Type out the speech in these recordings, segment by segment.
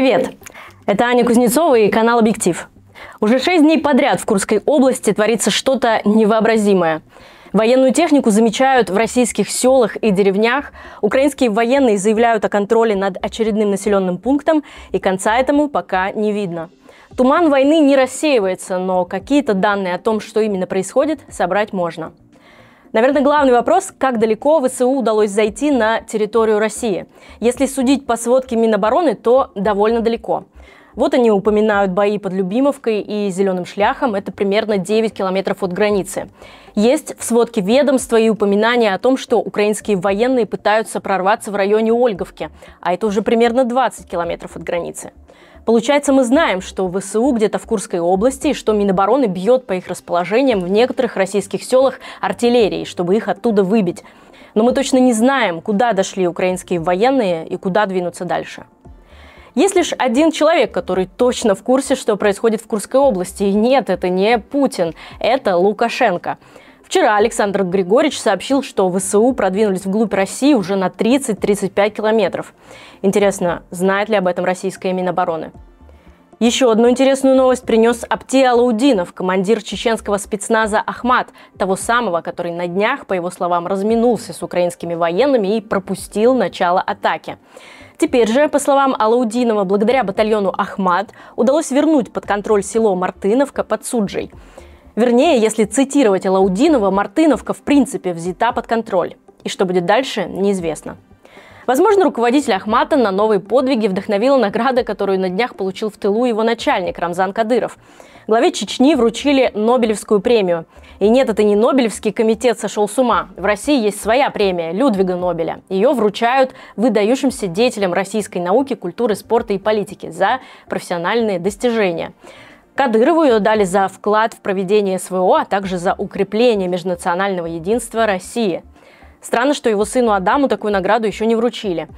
Привет! Это Аня Кузнецова и канал «Объектив». Уже шесть дней подряд в Курской области творится что-то невообразимое. Военную технику замечают в российских селах и деревнях, украинские военные заявляют о контроле над очередным населенным пунктом, и конца этому пока не видно. Туман войны не рассеивается, но какие-то данные о том, что именно происходит, собрать можно. Наверное, главный вопрос, как далеко ВСУ удалось зайти на территорию России. Если судить по сводке Минобороны, то довольно далеко. Вот они упоминают бои под Любимовкой и Зеленым шляхом. Это примерно 9 километров от границы. Есть в сводке ведомства и упоминания о том, что украинские военные пытаются прорваться в районе Ольговки. А это уже примерно 20 километров от границы. Получается, мы знаем, что ВСУ где-то в Курской области, и что Минобороны бьет по их расположениям в некоторых российских селах артиллерией, чтобы их оттуда выбить. Но мы точно не знаем, куда дошли украинские военные и куда двинуться дальше. Есть лишь один человек, который точно в курсе, что происходит в Курской области. И нет, это не Путин, это Лукашенко. Вчера Александр Григорьевич сообщил, что ВСУ продвинулись вглубь России уже на 30-35 километров. Интересно, знает ли об этом российская Минобороны? Еще одну интересную новость принес Апти Алаудинов, командир чеченского спецназа «Ахмат», того самого, который на днях, по его словам, разминулся с украинскими военными и пропустил начало атаки. Теперь же, по словам Алаудинова, благодаря батальону «Ахмат» удалось вернуть под контроль село Мартыновка под Суджей. Вернее, если цитировать Лаудинова, Мартыновка в принципе взята под контроль. И что будет дальше, неизвестно. Возможно, руководитель Ахмата на новые подвиги вдохновила награда, которую на днях получил в тылу его начальник Рамзан Кадыров. Главе Чечни вручили Нобелевскую премию. И нет, это не Нобелевский комитет сошел с ума. В России есть своя премия – Людвига Нобеля. Ее вручают выдающимся деятелям российской науки, культуры, спорта и политики за профессиональные достижения. Кадырову ее дали за вклад в проведение СВО, а также за укрепление межнационального единства России. Странно, что его сыну Адаму такую награду еще не вручили.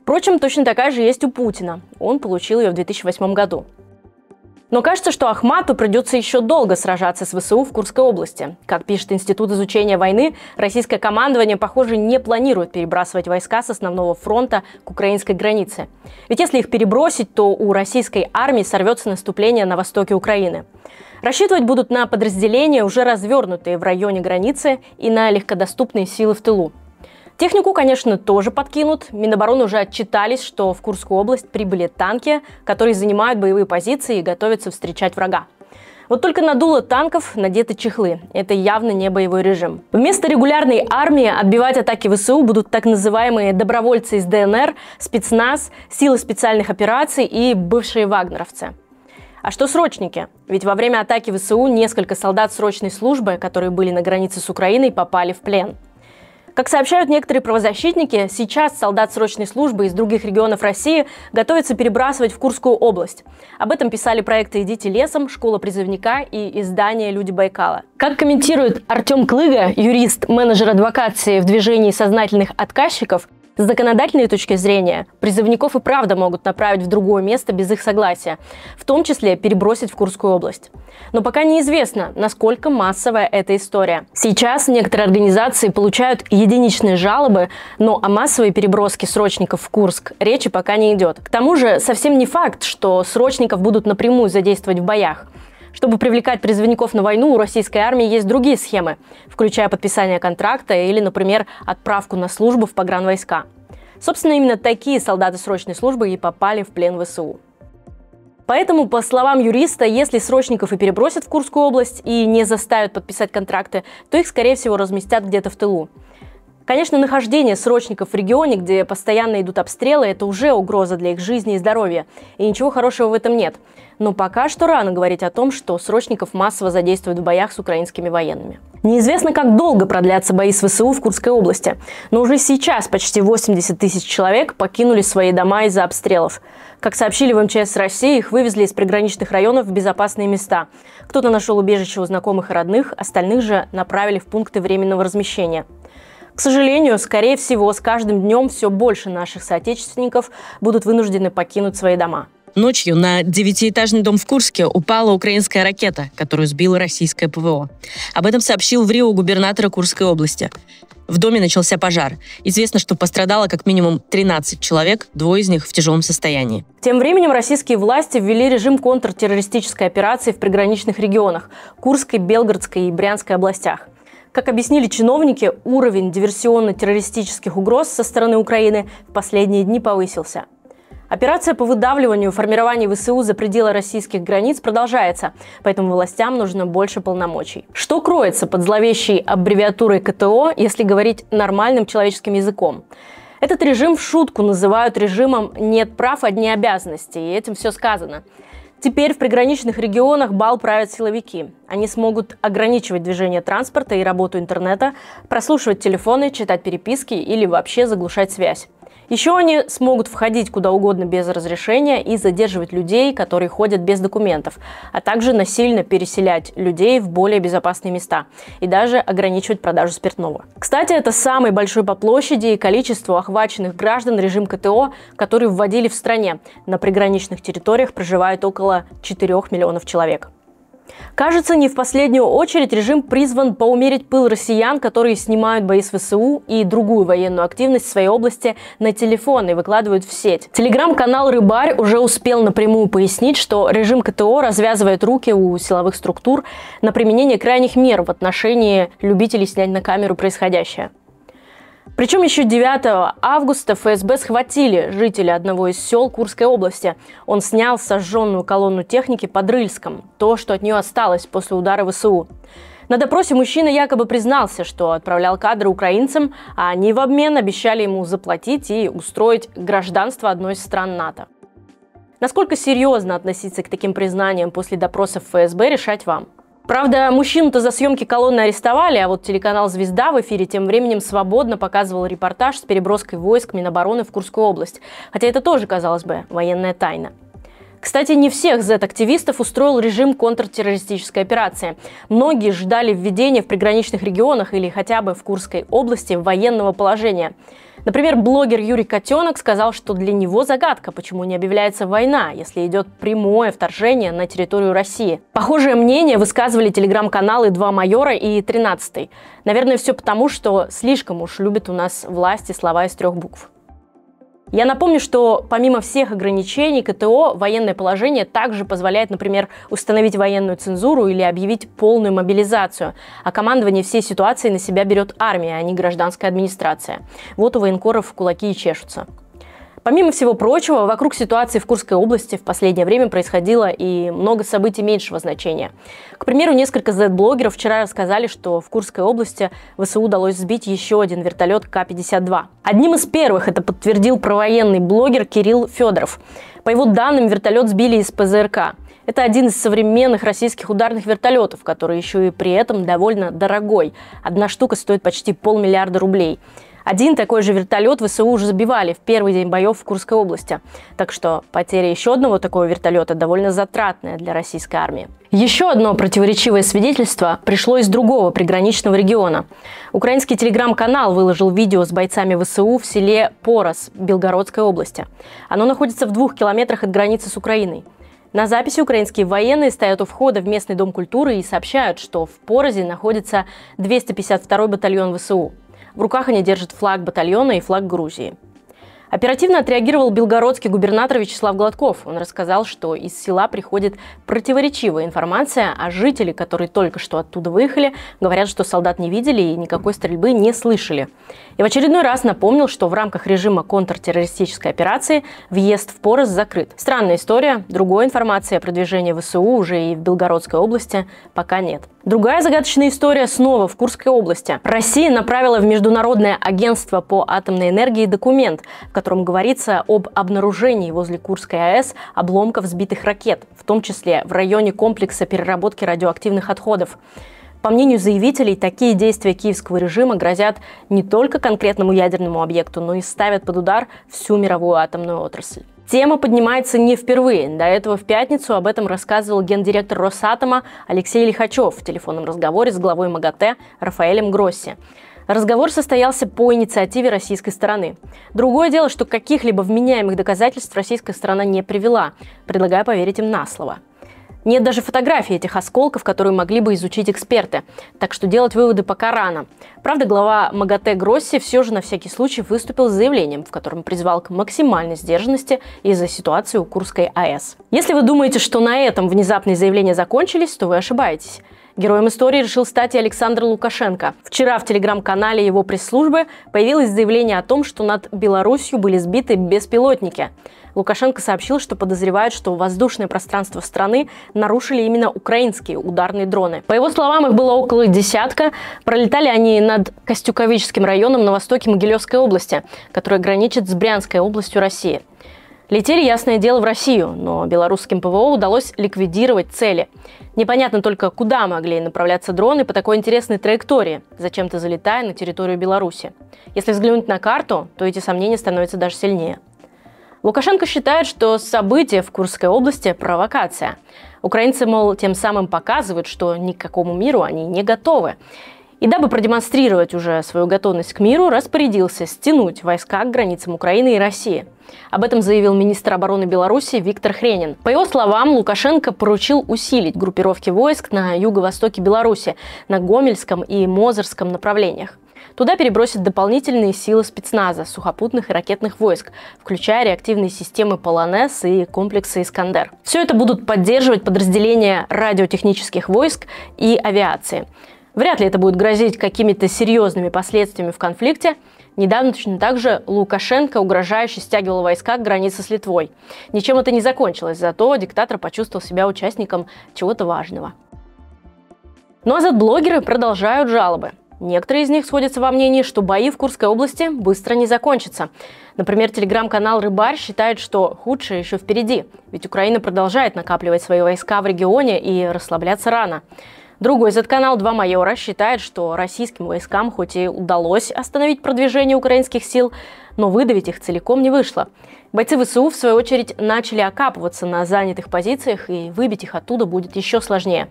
Впрочем, точно такая же есть у Путина. Он получил ее в 2008 году. Но кажется, что Ахмату придется еще долго сражаться с ВСУ в Курской области. Как пишет Институт изучения войны, российское командование, похоже, не планирует перебрасывать войска с основного фронта к украинской границе. Ведь если их перебросить, то у российской армии сорвется наступление на востоке Украины. Рассчитывать будут на подразделения, уже развернутые в районе границы, и на легкодоступные силы в тылу. Технику, конечно, тоже подкинут. Минобороны уже отчитались, что в Курскую область прибыли танки, которые занимают боевые позиции и готовятся встречать врага. Вот только надуло танков надеты чехлы. Это явно не боевой режим. Вместо регулярной армии отбивать атаки ВСУ будут так называемые добровольцы из ДНР, спецназ, силы специальных операций и бывшие вагнеровцы. А что срочники? Ведь во время атаки ВСУ несколько солдат срочной службы, которые были на границе с Украиной, попали в плен. Как сообщают некоторые правозащитники, сейчас солдат срочной службы из других регионов России готовятся перебрасывать в Курскую область. Об этом писали проекты «Идите лесом», «Школа призывника» и издание «Люди Байкала». Как комментирует Артем Клыга, юрист, менеджер адвокации в движении сознательных отказчиков, с законодательной точки зрения призывников и правда могут направить в другое место без их согласия, в том числе перебросить в Курскую область. Но пока неизвестно, насколько массовая эта история. Сейчас некоторые организации получают единичные жалобы, но о массовой переброске срочников в Курск речи пока не идет. К тому же совсем не факт, что срочников будут напрямую задействовать в боях. Чтобы привлекать призывников на войну, у российской армии есть другие схемы, включая подписание контракта или, например, отправку на службу в погранвойска. Собственно, именно такие солдаты срочной службы и попали в плен ВСУ. Поэтому, по словам юриста, если срочников и перебросят в Курскую область и не заставят подписать контракты, то их, скорее всего, разместят где-то в тылу. Конечно, нахождение срочников в регионе, где постоянно идут обстрелы, это уже угроза для их жизни и здоровья. И ничего хорошего в этом нет. Но пока что рано говорить о том, что срочников массово задействуют в боях с украинскими военными. Неизвестно, как долго продлятся бои с ВСУ в Курской области. Но уже сейчас почти 80 тысяч человек покинули свои дома из-за обстрелов. Как сообщили в МЧС России, их вывезли из приграничных районов в безопасные места. Кто-то нашел убежище у знакомых и родных, остальных же направили в пункты временного размещения. К сожалению, скорее всего, с каждым днем все больше наших соотечественников будут вынуждены покинуть свои дома. Ночью на девятиэтажный дом в Курске упала украинская ракета, которую сбила российское ПВО. Об этом сообщил в Рио губернатора Курской области. В доме начался пожар. Известно, что пострадало как минимум 13 человек, двое из них в тяжелом состоянии. Тем временем российские власти ввели режим контртеррористической операции в приграничных регионах – Курской, Белгородской и Брянской областях. Как объяснили чиновники, уровень диверсионно-террористических угроз со стороны Украины в последние дни повысился. Операция по выдавливанию формирований ВСУ за пределы российских границ продолжается, поэтому властям нужно больше полномочий. Что кроется под зловещей аббревиатурой КТО, если говорить нормальным человеческим языком? Этот режим в шутку называют режимом «нет прав, одни обязанности», и этим все сказано. Теперь в приграничных регионах бал правят силовики. Они смогут ограничивать движение транспорта и работу интернета, прослушивать телефоны, читать переписки или вообще заглушать связь. Еще они смогут входить куда угодно без разрешения и задерживать людей, которые ходят без документов, а также насильно переселять людей в более безопасные места и даже ограничивать продажу спиртного. Кстати, это самый большой по площади и количеству охваченных граждан режим КТО, который вводили в стране. На приграничных территориях проживает около 4 миллионов человек. Кажется, не в последнюю очередь режим призван поумерить пыл россиян, которые снимают бои с ВСУ и другую военную активность в своей области на телефон и выкладывают в сеть. Телеграм-канал «Рыбарь» уже успел напрямую пояснить, что режим КТО развязывает руки у силовых структур на применение крайних мер в отношении любителей снять на камеру происходящее. Причем еще 9 августа ФСБ схватили жителя одного из сел Курской области. Он снял сожженную колонну техники под Рыльском, то, что от нее осталось после удара ВСУ. На допросе мужчина якобы признался, что отправлял кадры украинцам, а они в обмен обещали ему заплатить и устроить гражданство одной из стран НАТО. Насколько серьезно относиться к таким признаниям после допросов ФСБ, решать вам. Правда, мужчину-то за съемки колонны арестовали, а вот телеканал «Звезда» в эфире тем временем свободно показывал репортаж с переброской войск Минобороны в Курскую область. Хотя это тоже, казалось бы, военная тайна. Кстати, не всех Z-активистов устроил режим контртеррористической операции. Многие ждали введения в приграничных регионах или хотя бы в Курской области военного положения. Например, блогер Юрий Котенок сказал, что для него загадка, почему не объявляется война, если идет прямое вторжение на территорию России. Похожее мнение высказывали телеграм-каналы «Два майора» и тринадцатый. Наверное, все потому, что слишком уж любят у нас власти слова из трех букв. Я напомню, что помимо всех ограничений КТО, военное положение также позволяет, например, установить военную цензуру или объявить полную мобилизацию, а командование всей ситуации на себя берет армия, а не гражданская администрация. Вот у военкоров кулаки и чешутся. Помимо всего прочего, вокруг ситуации в Курской области в последнее время происходило и много событий меньшего значения. К примеру, несколько Z-блогеров вчера рассказали, что в Курской области ВСУ удалось сбить еще один вертолет К-52. Одним из первых это подтвердил провоенный блогер Кирилл Федоров. По его данным, вертолет сбили из ПЗРК. Это один из современных российских ударных вертолетов, который еще и при этом довольно дорогой. Одна штука стоит почти полмиллиарда рублей. Один такой же вертолет ВСУ уже забивали в первый день боев в Курской области. Так что потеря еще одного такого вертолета довольно затратная для российской армии. Еще одно противоречивое свидетельство пришло из другого приграничного региона. Украинский телеграм-канал выложил видео с бойцами ВСУ в селе Порос Белгородской области. Оно находится в двух километрах от границы с Украиной. На записи украинские военные стоят у входа в местный дом культуры и сообщают, что в Порозе находится 252-й батальон ВСУ. В руках они держат флаг батальона и флаг Грузии. Оперативно отреагировал белгородский губернатор Вячеслав Гладков. Он рассказал, что из села приходит противоречивая информация, а жители, которые только что оттуда выехали, говорят, что солдат не видели и никакой стрельбы не слышали. И в очередной раз напомнил, что в рамках режима контртеррористической операции въезд в Порос закрыт. Странная история. Другой информации о продвижении ВСУ уже и в Белгородской области пока нет. Другая загадочная история снова в Курской области. Россия направила в Международное агентство по атомной энергии документ, в котором говорится об обнаружении возле Курской АЭС обломков сбитых ракет, в том числе в районе комплекса переработки радиоактивных отходов. По мнению заявителей, такие действия киевского режима грозят не только конкретному ядерному объекту, но и ставят под удар всю мировую атомную отрасль. Тема поднимается не впервые. До этого в пятницу об этом рассказывал гендиректор Росатома Алексей Лихачев в телефонном разговоре с главой МАГАТЭ Рафаэлем Гросси. Разговор состоялся по инициативе российской стороны. Другое дело, что каких-либо вменяемых доказательств российская сторона не привела, предлагая поверить им на слово. Нет даже фотографий этих осколков, которые могли бы изучить эксперты. Так что делать выводы пока рано. Правда, глава МАГАТЭ Гросси все же на всякий случай выступил с заявлением, в котором призвал к максимальной сдержанности из-за ситуации у Курской АЭС. Если вы думаете, что на этом внезапные заявления закончились, то вы ошибаетесь. Героем истории решил стать и Александр Лукашенко. Вчера в телеграм-канале его пресс-службы появилось заявление о том, что над Беларусью были сбиты беспилотники. Лукашенко сообщил, что подозревают, что воздушное пространство страны нарушили именно украинские ударные дроны. По его словам, их было около десятка. Пролетали они над Костюковическим районом на востоке Могилевской области, который граничит с Брянской областью России. Летели, ясное дело, в Россию, но белорусским ПВО удалось ликвидировать цели. Непонятно только, куда могли направляться дроны по такой интересной траектории, зачем-то залетая на территорию Беларуси. Если взглянуть на карту, то эти сомнения становятся даже сильнее. Лукашенко считает, что событие в Курской области – провокация. Украинцы, мол, тем самым показывают, что ни к какому миру они не готовы. И дабы продемонстрировать уже свою готовность к миру, распорядился стянуть войска к границам Украины и России. Об этом заявил министр обороны Беларуси Виктор Хренин. По его словам, Лукашенко поручил усилить группировки войск на юго-востоке Беларуси, на Гомельском и Мозырском направлениях. Туда перебросят дополнительные силы спецназа, сухопутных и ракетных войск, включая реактивные системы «Полонез» и комплексы «Искандер». Все это будут поддерживать подразделения радиотехнических войск и авиации. Вряд ли это будет грозить какими-то серьезными последствиями в конфликте. Недавно точно так же Лукашенко угрожающе стягивал войска к границе с Литвой. Ничем это не закончилось, зато диктатор почувствовал себя участником чего-то важного. Ну а Z-блогеры продолжают жалобы. Некоторые из них сходятся во мнении, что бои в Курской области быстро не закончатся. Например, телеграм-канал «Рыбарь» считает, что худшее еще впереди, ведь Украина продолжает накапливать свои войска в регионе и расслабляться рано. Другой Z-канал «Два майора» считает, что российским войскам хоть и удалось остановить продвижение украинских сил, но выдавить их целиком не вышло. Бойцы ВСУ, в свою очередь, начали окапываться на занятых позициях, и выбить их оттуда будет еще сложнее.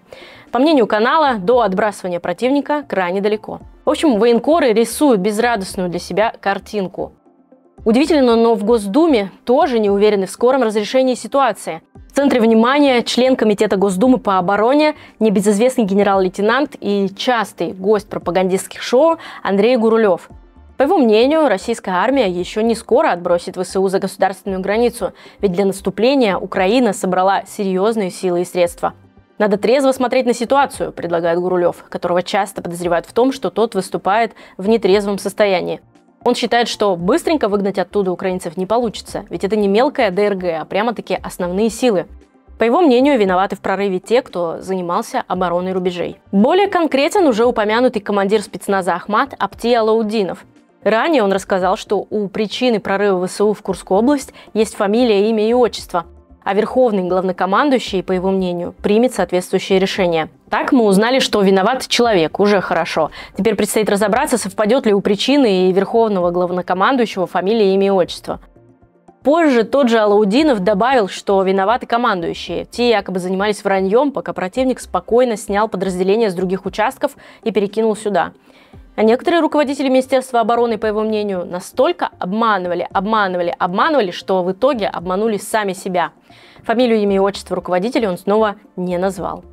По мнению канала, до отбрасывания противника крайне далеко. В общем, военкоры рисуют безрадостную для себя картинку. Удивительно, но в Госдуме тоже не уверены в скором разрешении ситуации. В центре внимания член Комитета Госдумы по обороне, небезызвестный генерал-лейтенант и частый гость пропагандистских шоу Андрей Гурулев. По его мнению, российская армия еще не скоро отбросит ВСУ за государственную границу, ведь для наступления Украина собрала серьезные силы и средства. Надо трезво смотреть на ситуацию, предлагает Гурулев, которого часто подозревают в том, что тот выступает в нетрезвом состоянии. Он считает, что быстренько выгнать оттуда украинцев не получится, ведь это не мелкая ДРГ, а прямо-таки основные силы. По его мнению, виноваты в прорыве те, кто занимался обороной рубежей. Более конкретен уже упомянутый командир спецназа Ахмат Апти Алаудинов. Ранее он рассказал, что у причины прорыва ВСУ в Курскую область есть фамилия, имя и отчество а верховный главнокомандующий, по его мнению, примет соответствующее решение. Так мы узнали, что виноват человек, уже хорошо. Теперь предстоит разобраться, совпадет ли у причины и верховного главнокомандующего фамилия, имя и отчество. Позже тот же Алаудинов добавил, что виноваты командующие. Те якобы занимались враньем, пока противник спокойно снял подразделение с других участков и перекинул сюда. А некоторые руководители Министерства обороны, по его мнению, настолько обманывали, обманывали, обманывали, что в итоге обманули сами себя. Фамилию, имя и отчество руководителя он снова не назвал.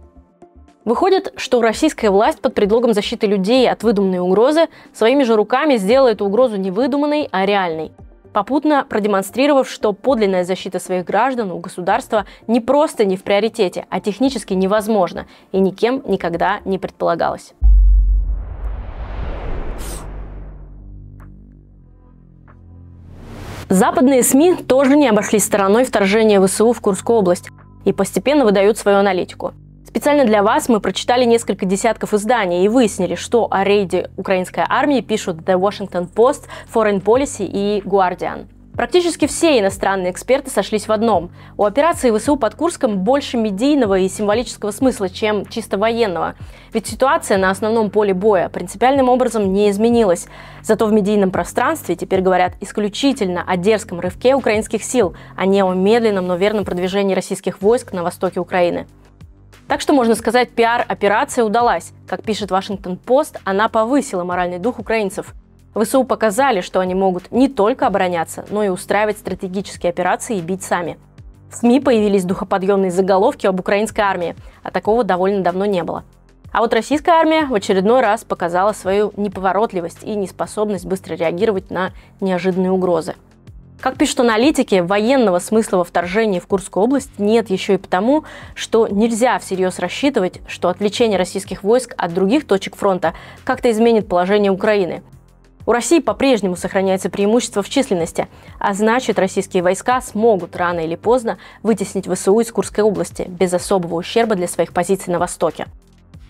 Выходит, что российская власть под предлогом защиты людей от выдуманной угрозы своими же руками сделала эту угрозу не выдуманной, а реальной. Попутно продемонстрировав, что подлинная защита своих граждан у государства не просто не в приоритете, а технически невозможно и никем никогда не предполагалось. Западные СМИ тоже не обошли стороной вторжения ВСУ в Курскую область и постепенно выдают свою аналитику. Специально для вас мы прочитали несколько десятков изданий и выяснили, что о рейде украинской армии пишут The Washington Post, Foreign Policy и Guardian. Практически все иностранные эксперты сошлись в одном. У операции ВСУ под Курском больше медийного и символического смысла, чем чисто военного. Ведь ситуация на основном поле боя принципиальным образом не изменилась. Зато в медийном пространстве теперь говорят исключительно о дерзком рывке украинских сил, а не о медленном, но верном продвижении российских войск на востоке Украины. Так что, можно сказать, пиар-операция удалась. Как пишет Вашингтон-Пост, она повысила моральный дух украинцев. ВСУ показали, что они могут не только обороняться, но и устраивать стратегические операции и бить сами. В СМИ появились духоподъемные заголовки об украинской армии, а такого довольно давно не было. А вот российская армия в очередной раз показала свою неповоротливость и неспособность быстро реагировать на неожиданные угрозы. Как пишут аналитики, военного смысла во вторжении в Курскую область нет еще и потому, что нельзя всерьез рассчитывать, что отвлечение российских войск от других точек фронта как-то изменит положение Украины – у России по-прежнему сохраняется преимущество в численности, а значит, российские войска смогут рано или поздно вытеснить ВСУ из Курской области без особого ущерба для своих позиций на Востоке.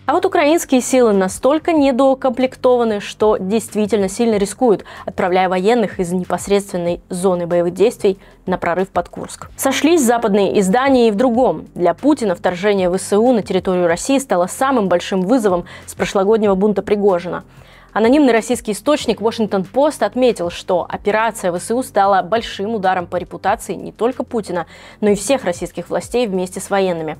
А вот украинские силы настолько недокомплектованы, что действительно сильно рискуют, отправляя военных из непосредственной зоны боевых действий на прорыв под Курск. Сошлись западные издания и в другом. Для Путина вторжение ВСУ на территорию России стало самым большим вызовом с прошлогоднего бунта Пригожина. Анонимный российский источник Washington Post отметил, что операция ВСУ стала большим ударом по репутации не только Путина, но и всех российских властей вместе с военными.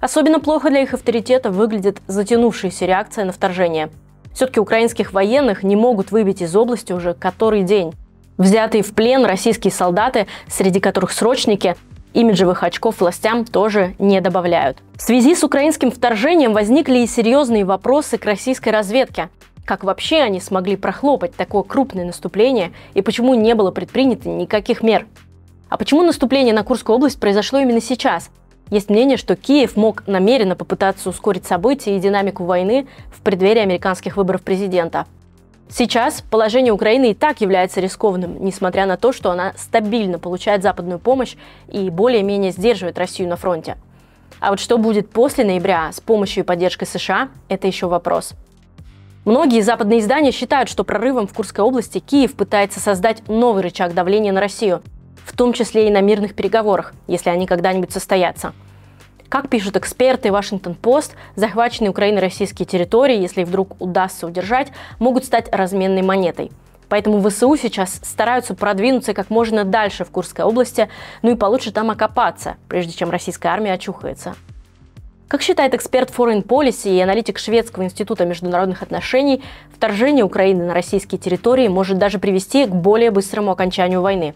Особенно плохо для их авторитета выглядит затянувшаяся реакция на вторжение. Все-таки украинских военных не могут выбить из области уже который день. Взятые в плен российские солдаты, среди которых срочники, имиджевых очков властям тоже не добавляют. В связи с украинским вторжением возникли и серьезные вопросы к российской разведке – как вообще они смогли прохлопать такое крупное наступление и почему не было предпринято никаких мер? А почему наступление на Курскую область произошло именно сейчас? Есть мнение, что Киев мог намеренно попытаться ускорить события и динамику войны в преддверии американских выборов президента. Сейчас положение Украины и так является рискованным, несмотря на то, что она стабильно получает западную помощь и более-менее сдерживает Россию на фронте. А вот что будет после ноября с помощью и поддержкой США – это еще вопрос. Многие западные издания считают, что прорывом в Курской области Киев пытается создать новый рычаг давления на Россию, в том числе и на мирных переговорах, если они когда-нибудь состоятся. Как пишут эксперты Вашингтон-Пост, захваченные Украиной российские территории, если вдруг удастся удержать, могут стать разменной монетой. Поэтому ВСУ сейчас стараются продвинуться как можно дальше в Курской области, ну и получше там окопаться, прежде чем российская армия очухается. Как считает эксперт Foreign Policy и аналитик Шведского института международных отношений, вторжение Украины на российские территории может даже привести к более быстрому окончанию войны.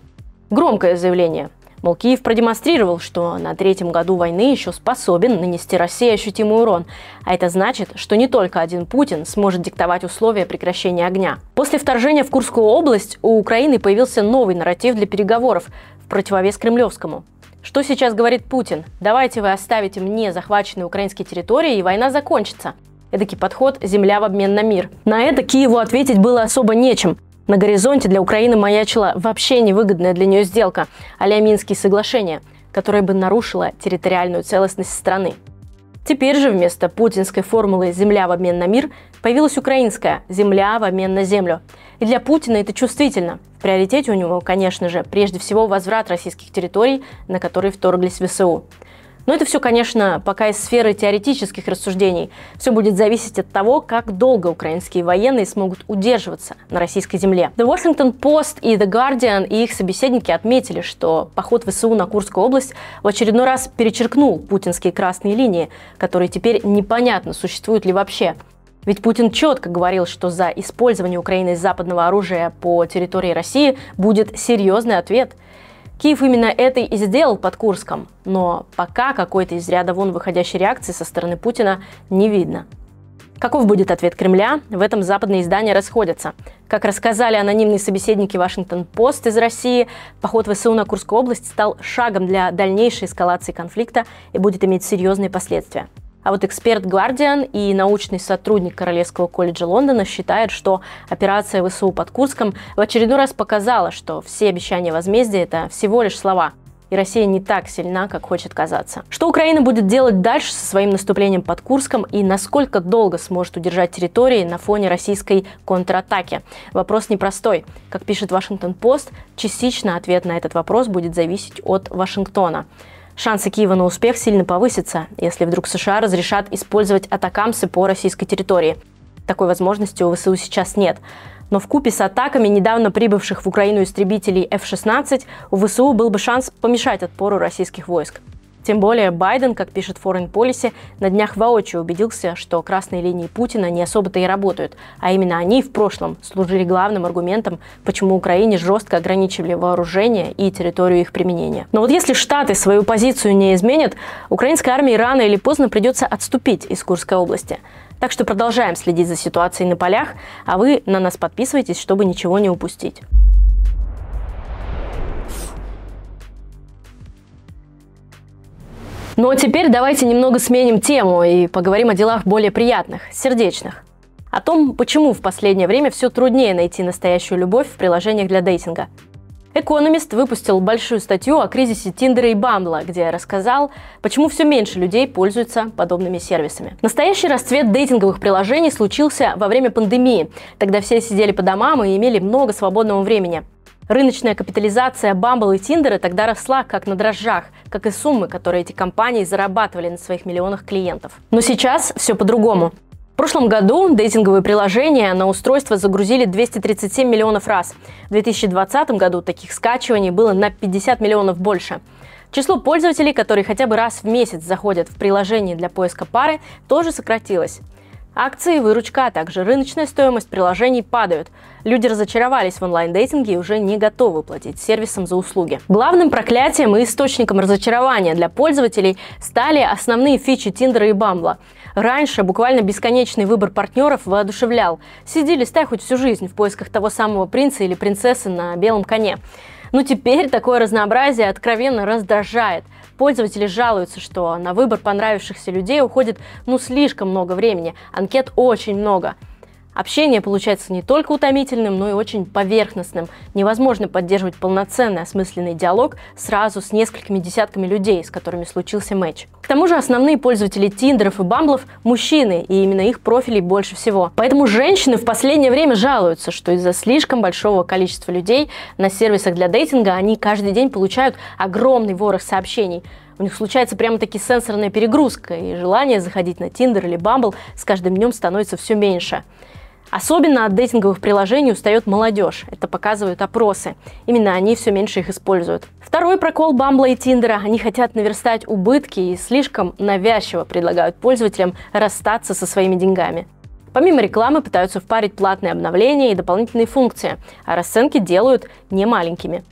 Громкое заявление. Мол, Киев продемонстрировал, что на третьем году войны еще способен нанести России ощутимый урон. А это значит, что не только один Путин сможет диктовать условия прекращения огня. После вторжения в Курскую область у Украины появился новый нарратив для переговоров в противовес кремлевскому. Что сейчас говорит Путин? Давайте вы оставите мне захваченные украинские территории, и война закончится. Эдакий подход «Земля в обмен на мир». На это Киеву ответить было особо нечем. На горизонте для Украины маячила вообще невыгодная для нее сделка а-ля Минские соглашения, которая бы нарушило территориальную целостность страны. Теперь же вместо путинской формулы «земля в обмен на мир» появилась украинская «земля в обмен на землю». И для Путина это чувствительно. В приоритете у него, конечно же, прежде всего возврат российских территорий, на которые вторглись ВСУ. Но это все, конечно, пока из сферы теоретических рассуждений. Все будет зависеть от того, как долго украинские военные смогут удерживаться на российской земле. The Washington Post и The Guardian и их собеседники отметили, что поход ВСУ на Курскую область в очередной раз перечеркнул путинские красные линии, которые теперь непонятно, существуют ли вообще. Ведь Путин четко говорил, что за использование украиной западного оружия по территории России будет серьезный ответ. Киев именно это и сделал под Курском, но пока какой-то из ряда вон выходящей реакции со стороны Путина не видно. Каков будет ответ Кремля, в этом западные издания расходятся. Как рассказали анонимные собеседники Вашингтон-Пост из России, поход ВСУ на Курскую область стал шагом для дальнейшей эскалации конфликта и будет иметь серьезные последствия. А вот эксперт Guardian и научный сотрудник Королевского колледжа Лондона считает, что операция ВСУ под Курском в очередной раз показала, что все обещания возмездия – это всего лишь слова, и Россия не так сильна, как хочет казаться. Что Украина будет делать дальше со своим наступлением под Курском и насколько долго сможет удержать территории на фоне российской контратаки? Вопрос непростой. Как пишет Вашингтон Пост, частично ответ на этот вопрос будет зависеть от Вашингтона. Шансы Киева на успех сильно повысятся, если вдруг США разрешат использовать атакамсы по российской территории. Такой возможности у ВСУ сейчас нет. Но в купе с атаками недавно прибывших в Украину истребителей F-16 у ВСУ был бы шанс помешать отпору российских войск. Тем более Байден, как пишет Foreign Policy, на днях воочию убедился, что красные линии Путина не особо-то и работают, а именно они в прошлом служили главным аргументом, почему Украине жестко ограничивали вооружение и территорию их применения. Но вот если Штаты свою позицию не изменят, украинской армии рано или поздно придется отступить из Курской области. Так что продолжаем следить за ситуацией на полях, а вы на нас подписывайтесь, чтобы ничего не упустить. Но ну, а теперь давайте немного сменим тему и поговорим о делах более приятных, сердечных. О том, почему в последнее время все труднее найти настоящую любовь в приложениях для дейтинга. Экономист выпустил большую статью о кризисе Тиндера и Бамбла, где я рассказал, почему все меньше людей пользуются подобными сервисами. Настоящий расцвет дейтинговых приложений случился во время пандемии. Тогда все сидели по домам и имели много свободного времени. Рыночная капитализация Бамбл и Тиндера тогда росла как на дрожжах, как и суммы, которые эти компании зарабатывали на своих миллионах клиентов. Но сейчас все по-другому. В прошлом году дейтинговые приложения на устройство загрузили 237 миллионов раз. В 2020 году таких скачиваний было на 50 миллионов больше. Число пользователей, которые хотя бы раз в месяц заходят в приложение для поиска пары, тоже сократилось. Акции, выручка, а также рыночная стоимость приложений падают. Люди разочаровались в онлайн-дейтинге и уже не готовы платить сервисам за услуги. Главным проклятием и источником разочарования для пользователей стали основные фичи Тиндера и Бамбла. Раньше буквально бесконечный выбор партнеров воодушевлял. Сиди, листай хоть всю жизнь в поисках того самого принца или принцессы на белом коне. Но теперь такое разнообразие откровенно раздражает – Пользователи жалуются, что на выбор понравившихся людей уходит ну слишком много времени, анкет очень много. Общение получается не только утомительным, но и очень поверхностным. Невозможно поддерживать полноценный осмысленный диалог сразу с несколькими десятками людей, с которыми случился матч. К тому же основные пользователи Тиндеров и Бамблов – мужчины, и именно их профилей больше всего. Поэтому женщины в последнее время жалуются, что из-за слишком большого количества людей на сервисах для дейтинга они каждый день получают огромный ворох сообщений. У них случается прямо-таки сенсорная перегрузка, и желание заходить на Тиндер или Бамбл с каждым днем становится все меньше. Особенно от дейтинговых приложений устает молодежь. Это показывают опросы. Именно они все меньше их используют. Второй прокол Бамбла и Тиндера. Они хотят наверстать убытки и слишком навязчиво предлагают пользователям расстаться со своими деньгами. Помимо рекламы пытаются впарить платные обновления и дополнительные функции, а расценки делают немаленькими.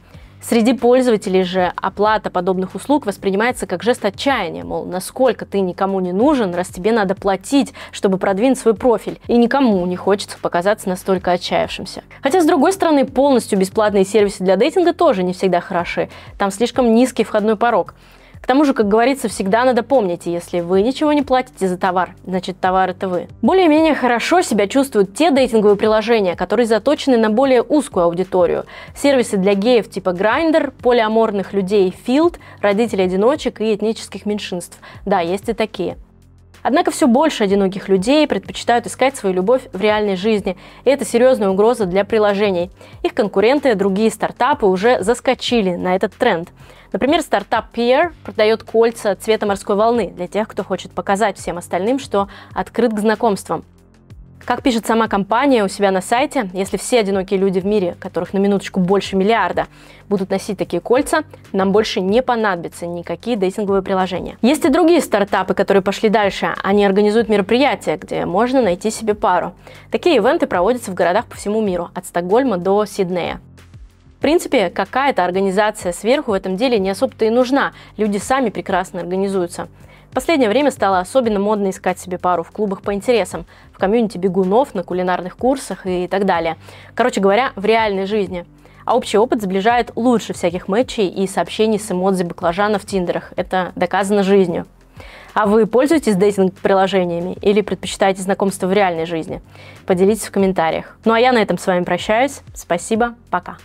Среди пользователей же оплата подобных услуг воспринимается как жест отчаяния, мол, насколько ты никому не нужен, раз тебе надо платить, чтобы продвинуть свой профиль, и никому не хочется показаться настолько отчаявшимся. Хотя, с другой стороны, полностью бесплатные сервисы для дейтинга тоже не всегда хороши, там слишком низкий входной порог. К тому же, как говорится, всегда надо помнить, если вы ничего не платите за товар, значит товар это вы. Более-менее хорошо себя чувствуют те дейтинговые приложения, которые заточены на более узкую аудиторию. Сервисы для геев типа Grindr, полиаморных людей Field, родителей-одиночек и этнических меньшинств. Да, есть и такие. Однако все больше одиноких людей предпочитают искать свою любовь в реальной жизни, и это серьезная угроза для приложений. Их конкуренты, другие стартапы уже заскочили на этот тренд. Например, стартап Pier продает кольца цвета морской волны для тех, кто хочет показать всем остальным, что открыт к знакомствам. Как пишет сама компания у себя на сайте, если все одинокие люди в мире, которых на минуточку больше миллиарда, будут носить такие кольца, нам больше не понадобятся никакие дейтинговые приложения. Есть и другие стартапы, которые пошли дальше. Они организуют мероприятия, где можно найти себе пару. Такие ивенты проводятся в городах по всему миру, от Стокгольма до Сиднея принципе, какая-то организация сверху в этом деле не особо-то и нужна. Люди сами прекрасно организуются. В последнее время стало особенно модно искать себе пару в клубах по интересам, в комьюнити бегунов, на кулинарных курсах и так далее. Короче говоря, в реальной жизни. А общий опыт сближает лучше всяких матчей и сообщений с эмодзи баклажана в тиндерах. Это доказано жизнью. А вы пользуетесь дейтинг-приложениями или предпочитаете знакомство в реальной жизни? Поделитесь в комментариях. Ну а я на этом с вами прощаюсь. Спасибо, пока.